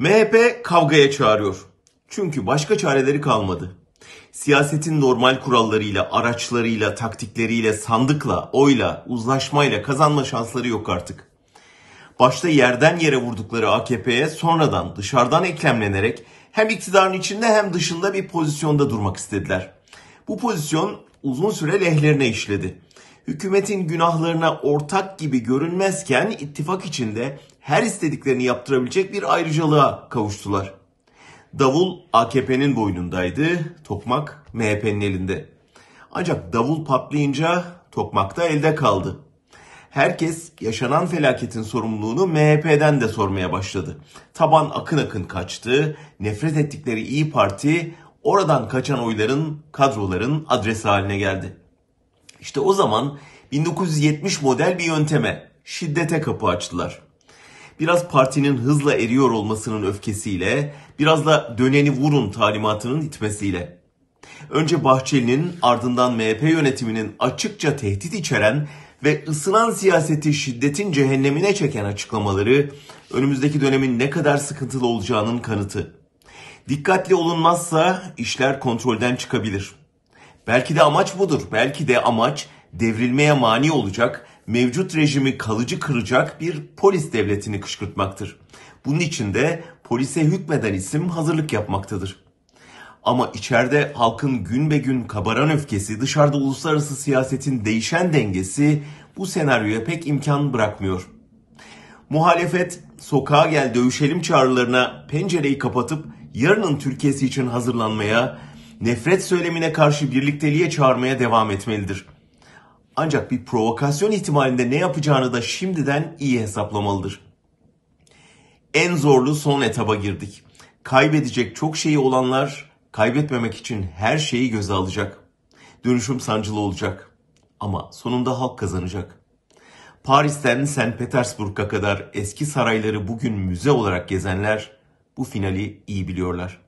MHP kavgaya çağırıyor. Çünkü başka çareleri kalmadı. Siyasetin normal kurallarıyla, araçlarıyla, taktikleriyle, sandıkla, oyla, uzlaşmayla kazanma şansları yok artık. Başta yerden yere vurdukları AKP'ye sonradan dışarıdan eklemlenerek hem iktidarın içinde hem dışında bir pozisyonda durmak istediler. Bu pozisyon uzun süre lehlerine işledi hükümetin günahlarına ortak gibi görünmezken ittifak içinde her istediklerini yaptırabilecek bir ayrıcalığa kavuştular. Davul AKP'nin boynundaydı, tokmak MHP'nin elinde. Ancak davul patlayınca tokmak da elde kaldı. Herkes yaşanan felaketin sorumluluğunu MHP'den de sormaya başladı. Taban akın akın kaçtı. Nefret ettikleri İyi Parti oradan kaçan oyların, kadroların adresi haline geldi. İşte o zaman 1970 model bir yönteme, şiddete kapı açtılar biraz partinin hızla eriyor olmasının öfkesiyle, biraz da döneni vurun talimatının itmesiyle. Önce Bahçeli'nin ardından MHP yönetiminin açıkça tehdit içeren ve ısınan siyaseti şiddetin cehennemine çeken açıklamaları önümüzdeki dönemin ne kadar sıkıntılı olacağının kanıtı. Dikkatli olunmazsa işler kontrolden çıkabilir. Belki de amaç budur. Belki de amaç devrilmeye mani olacak mevcut rejimi kalıcı kıracak bir polis devletini kışkırtmaktır. Bunun için de polise hükmeden isim hazırlık yapmaktadır. Ama içeride halkın gün be gün kabaran öfkesi, dışarıda uluslararası siyasetin değişen dengesi bu senaryoya pek imkan bırakmıyor. Muhalefet sokağa gel dövüşelim çağrılarına pencereyi kapatıp yarının Türkiye'si için hazırlanmaya, nefret söylemine karşı birlikteliğe çağırmaya devam etmelidir.'' Ancak bir provokasyon ihtimalinde ne yapacağını da şimdiden iyi hesaplamalıdır. En zorlu son etaba girdik. Kaybedecek çok şeyi olanlar kaybetmemek için her şeyi göze alacak. Dönüşüm sancılı olacak. Ama sonunda halk kazanacak. Paris'ten St. Petersburg'a kadar eski sarayları bugün müze olarak gezenler bu finali iyi biliyorlar.